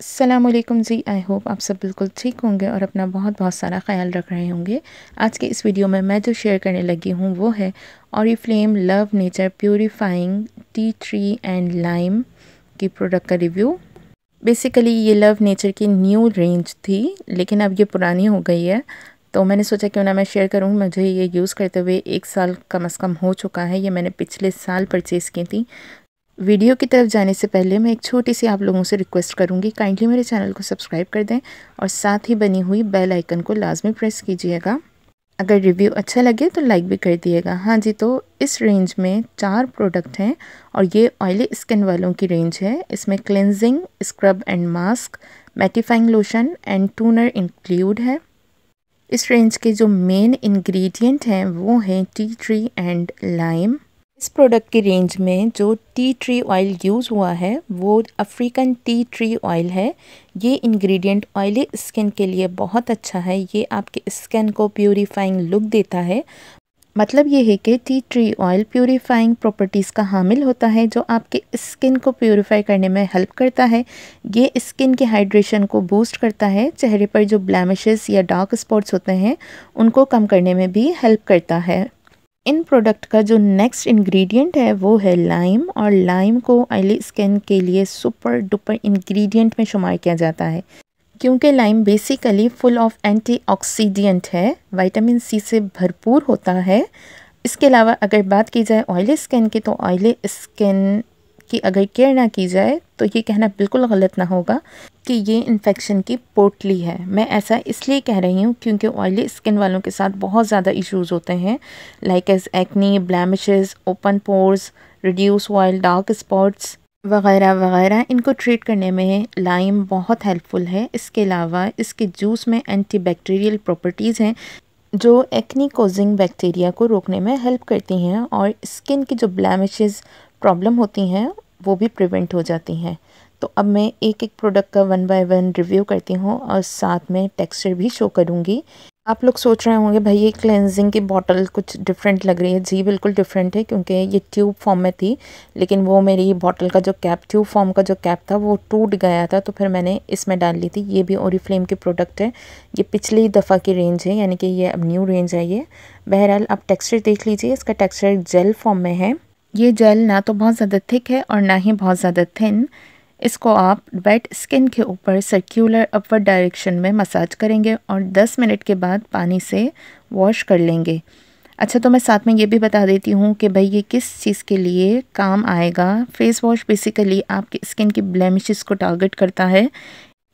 Aslam ji I hope आप सब बिल्कुल ठीक होंगे और अपना बहुत बहुत सारा ख्याल रख रहे होंगे आज के इस वीडियो में मैं जो शेयर करने लगी हूँ वो है और flame love nature purifying tea tree and lime की प्रोडक्ट का रिव्यू बेसिकली ये लव नेचर की न्यू रेंज थी लेकिन अब ये पुरानी हो गई है तो मैंने सोचा क्यों ना मैं शेयर करूँ मुझे ये यूज़ करते हुए एक साल कम अज़ कम हो चुका है ये मैंने पिछले साल परचेज़ की थी वीडियो की तरफ जाने से पहले मैं एक छोटी सी आप लोगों से रिक्वेस्ट करूँगी काइंडली मेरे चैनल को सब्सक्राइब कर दें और साथ ही बनी हुई बेल आइकन को लाजमी प्रेस कीजिएगा अगर रिव्यू अच्छा लगे तो लाइक भी कर दिएगा हाँ जी तो इस रेंज में चार प्रोडक्ट हैं और ये ऑयली स्किन वालों की रेंज है इसमें cleansing scrub and mask mattifying lotion and toner include है इस रेंज के जो मेन इंग्रेडिएंट हैं वो हैं टी ट्री एंड लाइम इस प्रोडक्ट की रेंज में जो टी ट्री ऑयल यूज़ हुआ है वो अफ्रीकन टी ट्री ऑयल है ये इंग्रेडिएंट ऑयली स्किन के लिए बहुत अच्छा है ये आपके स्किन को प्योरीफाइंग लुक देता है मतलब ये है कि tea tree oil purifying properties का हामिल होता है जो आपके स्किन को प्योरीफाई करने में हेल्प करता है ये स्किन के हाइड्रेशन को बूस्ट करता है चेहरे पर जो ब्लैमिश या डार्क स्पॉट्स होते हैं उनको कम करने में भी हेल्प करता है इन प्रोडक्ट का जो नेक्स्ट इंग्रेडिएंट है वो है लाइम और लाइम को आईली स्किन के लिए सुपर डुपर इंग्रेडिएंट में शुमार किया जाता है क्योंकि lime basically full of antioxidant है विटामिन सी से भरपूर होता है इसके अलावा अगर बात की जाए ऑयली स्किन की तो ऑयली स्किन कि अगर केयर ना की जाए तो ये कहना बिल्कुल गलत ना होगा कि ये इन्फेक्शन की पोटली है मैं ऐसा इसलिए कह रही हूँ क्योंकि ऑयली स्किन वालों के साथ बहुत ज़्यादा इश्यूज होते हैं like as acne blemish open pores reduce oil dark spots वगैरह वगैरह इनको ट्रीट करने में लाइम बहुत हेल्पफुल है इसके अलावा इसके जूस में एंटी बैक्टीरियल प्रॉपर्टीज़ हैं जो एक्नी कोजिंग बैक्टीरिया को रोकने में हेल्प करती हैं और स्किन की जो ब्लैमिश प्रॉब्लम होती हैं वो भी प्रिवेंट हो जाती हैं तो अब मैं एक एक प्रोडक्ट का वन बाय वन रिव्यू करती हूँ और साथ में टेक्सचर भी शो करूँगी आप लोग सोच रहे होंगे भाई ये क्लेंजिंग की बॉटल कुछ डिफरेंट लग रही है जी बिल्कुल डिफरेंट है क्योंकि ये ट्यूब फॉर्म में थी लेकिन वो मेरी बॉटल का जो कैप ट्यूब फॉर्म का जो कैप था वो टूट गया था तो फिर मैंने इसमें डाल ली थी ये भी ओरिफ्लेम के प्रोडक्ट है ये पिछली दफ़ा की रेंज है यानी कि ये अब न्यू रेंज है ये बहरहाल आप टेक्स्चर देख लीजिए इसका टेक्स्चर जेल फॉर्म में है ये जेल ना तो बहुत ज़्यादा थिक है और ना ही बहुत ज़्यादा थिन इसको आप वेट स्किन के ऊपर सर्कुलर अपवर्ड डायरेक्शन में मसाज करेंगे और 10 मिनट के बाद पानी से वॉश कर लेंगे अच्छा तो मैं साथ में ये भी बता देती हूँ कि भाई ये किस चीज़ के लिए काम आएगा फेस वॉश बेसिकली आपकी स्किन की ब्लेमिशेस को टारगेट करता है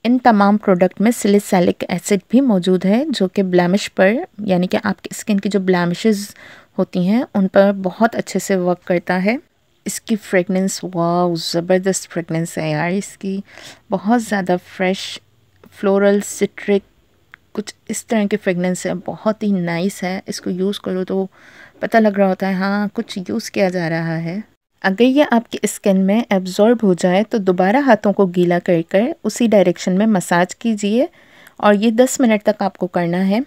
इन तमाम प्रोडक्ट में सिलिसलिक एसिड भी मौजूद है जो कि ब्लैमिश पर यानी कि आपकी स्किन की जो ब्लैमिश होती हैं उन पर बहुत अच्छे से वर्क करता है इसकी फ्रेगनेंस वाह ज़बरदस्त फ्रेगनेंस है यार इसकी बहुत ज़्यादा फ्रेश फ्लोरल सिट्रिक कुछ इस तरह की फ्रेगनेंस है बहुत ही नाइस है इसको यूज़ करो तो पता लग रहा होता है हाँ कुछ यूज़ किया जा रहा है अगर ये आपकी स्किन में एब्जॉर्ब हो जाए तो दोबारा हाथों को गीला कर कर उसी डायरेक्शन में मसाज कीजिए और ये 10 मिनट तक आपको करना है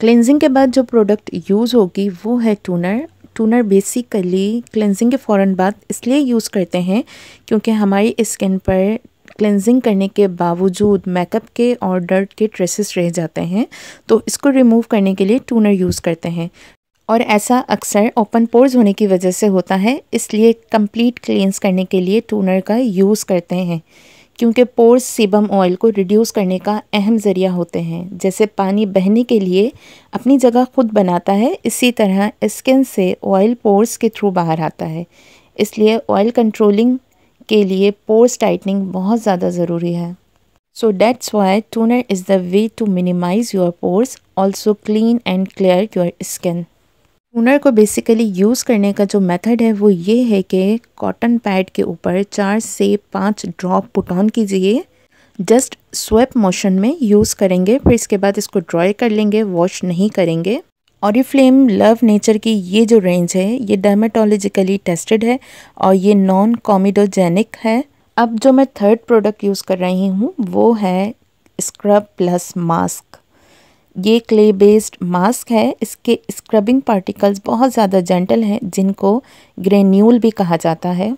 क्लेंजिंग के बाद जो प्रोडक्ट यूज़ होगी वो है टूनर टूनर बेसिकली क्लेंजिंग के फ़ौर बाद इसलिए यूज़ करते हैं क्योंकि हमारी स्किन पर क्लेंजिंग करने के बावजूद मेकअप के और डर्ट के ट्रेसेस रह जाते हैं तो इसको रिमूव करने के लिए टूनर यूज़ करते हैं और ऐसा अक्सर ओपन पोर्स होने की वजह से होता है इसलिए कंप्लीट क्लेंस करने के लिए टूनर का यूज़ करते हैं क्योंकि पोर्स सीबम ऑयल को रिड्यूस करने का अहम ज़रिया होते हैं जैसे पानी बहने के लिए अपनी जगह खुद बनाता है इसी तरह स्किन से ऑयल पोर्स के थ्रू बाहर आता है इसलिए ऑयल कंट्रोलिंग के लिए पोर्स टाइटनिंग बहुत ज़्यादा ज़रूरी है so that's why toner is the way to minimise your pores also clean and clear your skin toner को बेसिकली यूज़ करने का जो मेथड है वो ये है कि कॉटन पैड के ऊपर चार से पाँच ड्रॉप पुट ऑन कीजिए जस्ट स्वेप मोशन में यूज़ करेंगे फिर इसके बाद इसको ड्रॉय कर लेंगे वॉश नहीं करेंगे और ये फ्लेम लव नेचर की ये जो रेंज है ये डर्माटोलॉजिकली टेस्टेड है और ये नॉन कॉमिडोजेनिक है अब जो मैं थर्ड प्रोडक्ट यूज़ कर रही हूँ वो है स्क्रब प्लस मास्क ये क्ले बेस्ड मास्क है इसके स्क्रबिंग पार्टिकल्स बहुत ज़्यादा जेंटल हैं जिनको ग्रेन्यूल भी कहा जाता है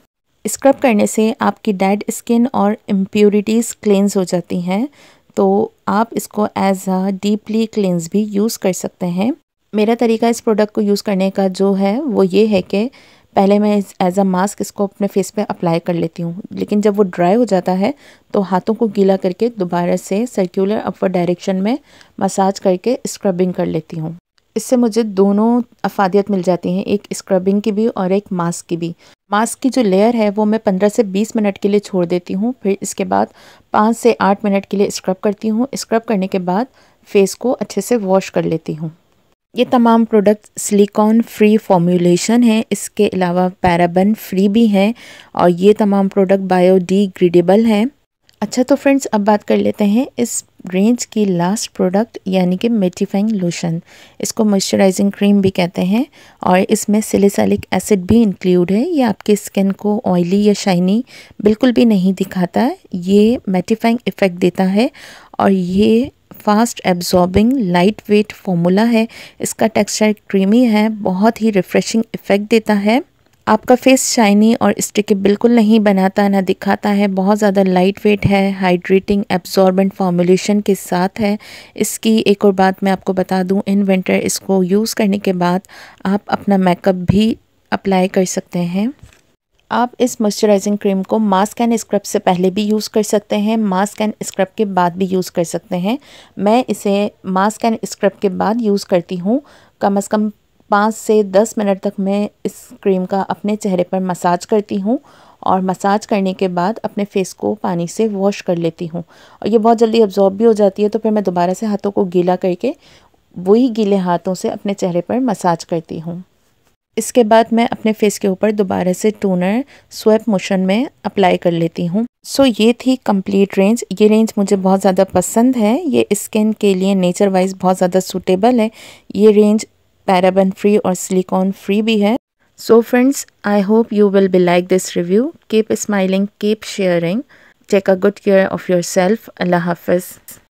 स्क्रब करने से आपकी डेड स्किन और इम्प्योरिटीज़ क्लेंस हो जाती हैं तो आप इसको एज अ डीपली क्लेंस भी यूज़ कर सकते हैं मेरा तरीका इस प्रोडक्ट को यूज़ करने का जो है वो ये है कि पहले मैं एज अ मास्क इसको अपने फेस पे अप्लाई कर लेती हूँ लेकिन जब वो ड्राई हो जाता है तो हाथों को गीला करके दोबारा से सर्कुलर अपर डायरेक्शन में मसाज करके स्क्रबिंग कर लेती हूँ इससे मुझे दोनों अफादियत मिल जाती हैं एक स्क्रबिंग की भी और एक मास्क की भी मास्क की जो लेयर है वो मैं 15 से 20 मिनट के लिए छोड़ देती हूँ फिर इसके बाद 5 से 8 मिनट के लिए स्क्रब करती हूँ स्क्रब करने के बाद फेस को अच्छे से वॉश कर लेती हूँ ये तमाम प्रोडक्ट सिलिकॉन फ्री फॉर्मूलेशन है इसके अलावा पैराबन फ्री भी हैं और ये तमाम प्रोडक्ट बायोडिग्रेडेबल हैं अच्छा तो फ्रेंड्स अब बात कर लेते हैं इस रेंज की लास्ट प्रोडक्ट यानी कि मेटिफाइंग लोशन इसको मॉइस्चराइजिंग क्रीम भी कहते हैं और इसमें सिलिसलिक एसिड भी इंक्लूड है ये आपके स्किन को ऑयली या शाइनी बिल्कुल भी नहीं दिखाता ये मेटिफाइंग इफ़ेक्ट देता है और ये fast absorbing light weight formula है इसका टेक्सचर क्रीमी है बहुत ही रिफ्रेशिंग इफेक्ट देता है आपका फेस शाइनी और स्टिकी बिल्कुल नहीं बनाता ना दिखाता है बहुत ज़्यादा लाइट वेट है हाइड्रेटिंग एब्जॉर्बेंट फॉर्मुलेशन के साथ है इसकी एक और बात मैं आपको बता दूं इन विंटर इसको यूज़ करने के बाद आप अपना मेकअप भी अप्लाई कर सकते हैं आप इस मॉइस्चराइजिंग क्रीम को मास्क एंड स्क्रब से पहले भी यूज़ कर सकते हैं मास्क एंड स्क्रब के बाद भी यूज़ कर सकते हैं मैं इसे मास्क एंड स्क्रब के बाद यूज़ करती हूँ कम अज़ कम पाँच से दस मिनट तक मैं इस क्रीम का अपने चेहरे पर मसाज करती हूँ और मसाज करने के बाद अपने फेस को पानी से वॉश कर लेती हूँ और ये बहुत जल्दी अब्जॉर्ब भी हो जाती है तो फिर मैं दोबारा से हाथों को गीला करके वही गीले हाथों से अपने चेहरे पर मसाज करती हूँ इसके बाद मैं अपने फेस के ऊपर दोबारा से टोनर स्वेप मोशन में अप्लाई कर लेती हूँ सो so, ये थी कंप्लीट रेंज ये रेंज मुझे बहुत ज़्यादा पसंद है ये स्किन के लिए नेचर वाइज बहुत ज़्यादा सूटेबल है ये रेंज पैराबन फ्री और सिलिकॉन फ्री भी है so friends I hope you will be like this review keep smiling keep sharing take a good care of your self अल्लाह हाफिज़